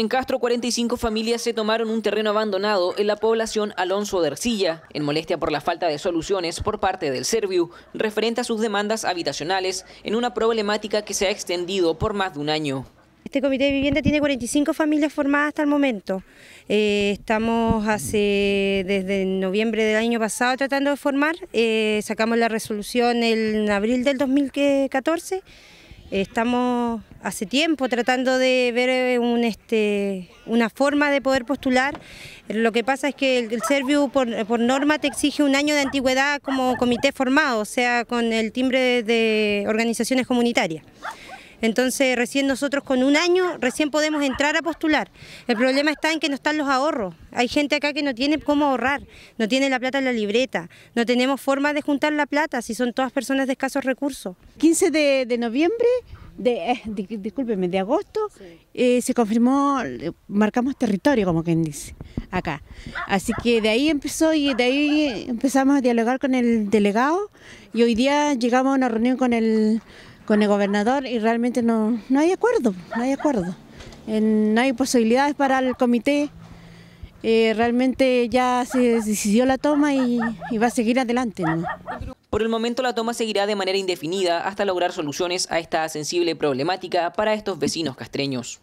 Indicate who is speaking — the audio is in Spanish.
Speaker 1: En Castro, 45 familias se tomaron un terreno abandonado en la población Alonso de Arcilla en molestia por la falta de soluciones por parte del Serviu, referente a sus demandas habitacionales en una problemática que se ha extendido por más de un año.
Speaker 2: Este comité de vivienda tiene 45 familias formadas hasta el momento. Eh, estamos hace desde noviembre del año pasado tratando de formar. Eh, sacamos la resolución en abril del 2014 Estamos hace tiempo tratando de ver eh, este, una forma de poder postular. Lo que pasa es que el, Serviu por, norma te exige un año de antigüedad como comité formado, o sea, con el timbre de organizaciones comunitarias. Entonces recién nosotros con un año recién podemos entrar a postular. El problema está en que no están los ahorros. Hay gente acá que no tiene cómo ahorrar, no tiene la plata en la libreta, no tenemos forma de juntar la plata si son todas personas de escasos recursos.
Speaker 3: 15 de, noviembre de, eh, de, agosto, eh, se confirmó, marcamos territorio, como quien dice, acá. Así que de ahí empezó y de ahí empezamos a dialogar con el delegado y hoy día llegamos a una reunión con el con el gobernador y realmente no, no hay acuerdo, no hay acuerdo. no hay posibilidades para el comité. Eh, realmente ya se decidió la toma y, va a seguir adelante.
Speaker 1: Por el momento la toma seguirá de manera indefinida hasta lograr soluciones a esta sensible problemática para estos vecinos castreños.